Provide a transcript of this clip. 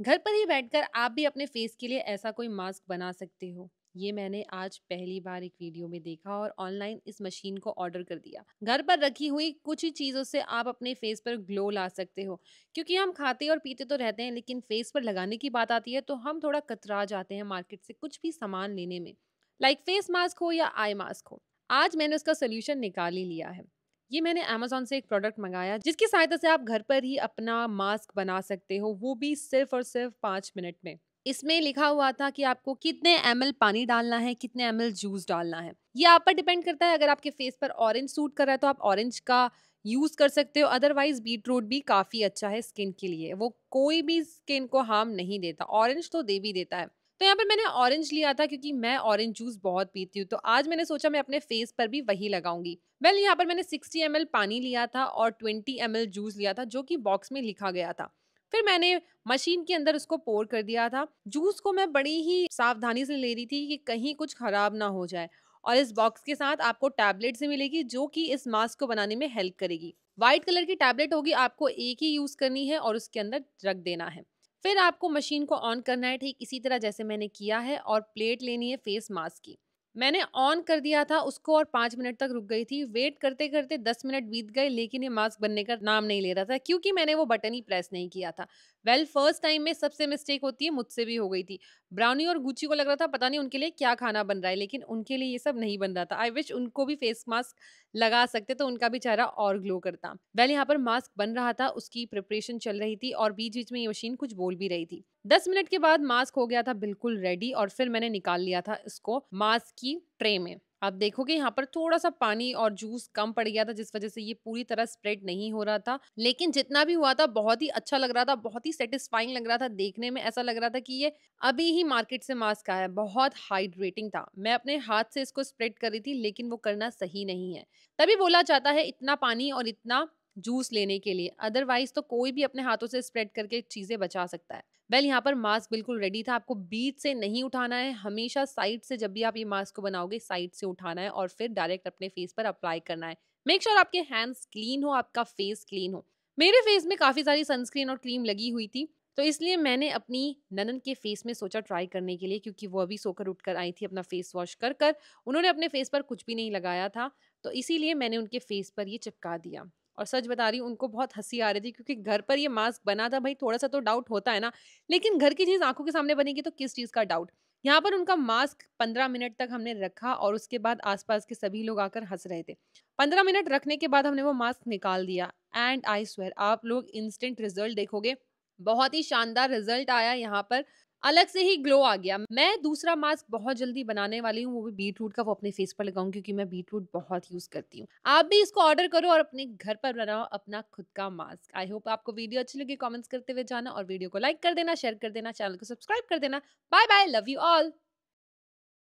घर पर ही बैठकर आप भी अपने फेस के लिए ऐसा कोई मास्क बना सकते हो ये मैंने आज पहली बार एक वीडियो में देखा और ऑनलाइन इस मशीन को ऑर्डर कर दिया घर पर रखी हुई कुछ ही चीज़ों से आप अपने फेस पर ग्लो ला सकते हो क्योंकि हम खाते और पीते तो रहते हैं लेकिन फेस पर लगाने की बात आती है तो हम थोड़ा कतरा जाते हैं मार्केट से कुछ भी सामान लेने में लाइक फेस मास्क हो या आई मास्क हो आज मैंने उसका सोल्यूशन निकाल ही लिया है ये मैंने अमेजोन से एक प्रोडक्ट मंगाया जिसकी सहायता से आप घर पर ही अपना मास्क बना सकते हो वो भी सिर्फ और सिर्फ पाँच मिनट में इसमें लिखा हुआ था कि आपको कितने एम पानी डालना है कितने एम जूस डालना है ये आप पर डिपेंड करता है अगर आपके फेस पर ऑरेंज सूट कर रहा है तो आप ऑरेंज का यूज़ कर सकते हो अदरवाइज बीट रूट भी काफ़ी अच्छा है स्किन के लिए वो कोई भी स्किन को हार्म नहीं देता ऑरेंज तो दे भी देता है तो यहाँ पर मैंने ऑरेंज लिया था क्योंकि मैं ऑरेंज जूस बहुत पीती हूँ तो आज मैंने सोचा मैं अपने फेस पर भी वही लगाऊंगी वेल well, यहाँ पर मैंने 60 एम पानी लिया था और 20 एम जूस लिया था जो कि बॉक्स में लिखा गया था फिर मैंने मशीन के अंदर उसको पोर कर दिया था जूस को मैं बड़ी ही सावधानी से ले रही थी कि कहीं कुछ खराब ना हो जाए और इस बॉक्स के साथ आपको टैबलेट से मिलेगी जो कि इस मास्क को बनाने में हेल्प करेगी व्हाइट कलर की टैबलेट होगी आपको एक ही यूज़ करनी है और उसके अंदर रख देना है फिर आपको मशीन को ऑन करना है ठीक इसी तरह जैसे मैंने किया है और प्लेट लेनी है फेस मास्क की मैंने ऑन कर दिया था उसको और पाँच मिनट तक रुक गई थी वेट करते करते दस मिनट बीत गए लेकिन ये मास्क बनने का नाम नहीं ले रहा था क्योंकि मैंने वो बटन ही प्रेस नहीं किया था वेल फर्स्ट टाइम में सबसे मिस्टेक होती है मुझसे भी हो गई थी ब्राउनी और गुच्ची को लग रहा था पता नहीं उनके लिए क्या खाना बन रहा है लेकिन उनके लिए ये सब नहीं बन रहा था आई विश उनको भी फेस मास्क लगा सकते तो उनका भी चेहरा और ग्लो करता वेल यहाँ पर मास्क बन रहा था उसकी प्रिपरेशन चल रही थी और बीच बीच में ये मशीन कुछ बोल भी रही थी दस मिनट के बाद मास्क हो गया था बिल्कुल रेडी और फिर मैंने निकाल लिया था इसको मास्क की ट्रे में आप देखोगे यहाँ पर थोड़ा सा पानी और जूस कम पड़ गया था जिस वजह से ये पूरी तरह स्प्रेड नहीं हो रहा था लेकिन जितना भी हुआ था बहुत ही अच्छा लग रहा था बहुत ही सेटिस्फाइंग लग रहा था देखने में ऐसा लग रहा था कि ये अभी ही मार्केट से मास्क आया बहुत हाइड्रेटिंग था मैं अपने हाथ से इसको स्प्रेड कर रही थी लेकिन वो करना सही नहीं है तभी बोला जाता है इतना पानी और इतना जूस लेने के लिए अदरवाइज तो कोई भी अपने हाथों से स्प्रेड करके चीज़ें बचा सकता है वेल well, यहाँ पर मास्क बिल्कुल रेडी था आपको बीच से नहीं उठाना है हमेशा साइड से जब भी आप ये मास्क को बनाओगे साइड से उठाना है और फिर डायरेक्ट अपने फेस पर अप्लाई करना है मेक श्योर sure आपके हैंड्स क्लीन हो आपका फेस क्लीन हो मेरे फेस में काफ़ी सारी सनस्क्रीन और क्रीम लगी हुई थी तो इसलिए मैंने अपनी ननन के फेस में सोचा ट्राई करने के लिए क्योंकि वो अभी सोकर उठकर आई थी अपना फेस वॉश कर कर उन्होंने अपने फेस पर कुछ भी नहीं लगाया था तो इसीलिए मैंने उनके फेस पर ये चिपका दिया और सच बता रही हूँ उनको बहुत हंसी आ रही थी क्योंकि घर पर ये मास्क बना था भाई थोड़ा सा तो डाउट होता है ना लेकिन घर की चीज़ आंखों के सामने बनेगी तो किस चीज़ का डाउट यहाँ पर उनका मास्क पंद्रह मिनट तक हमने रखा और उसके बाद आसपास के सभी लोग आकर हंस रहे थे पंद्रह मिनट रखने के बाद हमने वो मास्क निकाल दिया एंड आई स्वेयर आप लोग इंस्टेंट रिजल्ट देखोगे बहुत ही शानदार रिजल्ट आया यहाँ पर अलग से ही ग्लो आ गया मैं दूसरा मास्क बहुत जल्दी बनाने वाली हूँ वो भी बीट रूट का वो अपने फेस पर लगाऊँ क्योंकि मैं बीट रूट बहुत यूज करती हूँ आप भी इसको ऑर्डर करो और अपने घर पर बनाओ अपना खुद का मास्क आई होप आपको वीडियो अच्छी लगी कॉमेंट्स करते हुए जाना और वीडियो को लाइक कर देना शेयर कर देना चैनल को सब्सक्राइब कर देना bye bye love you all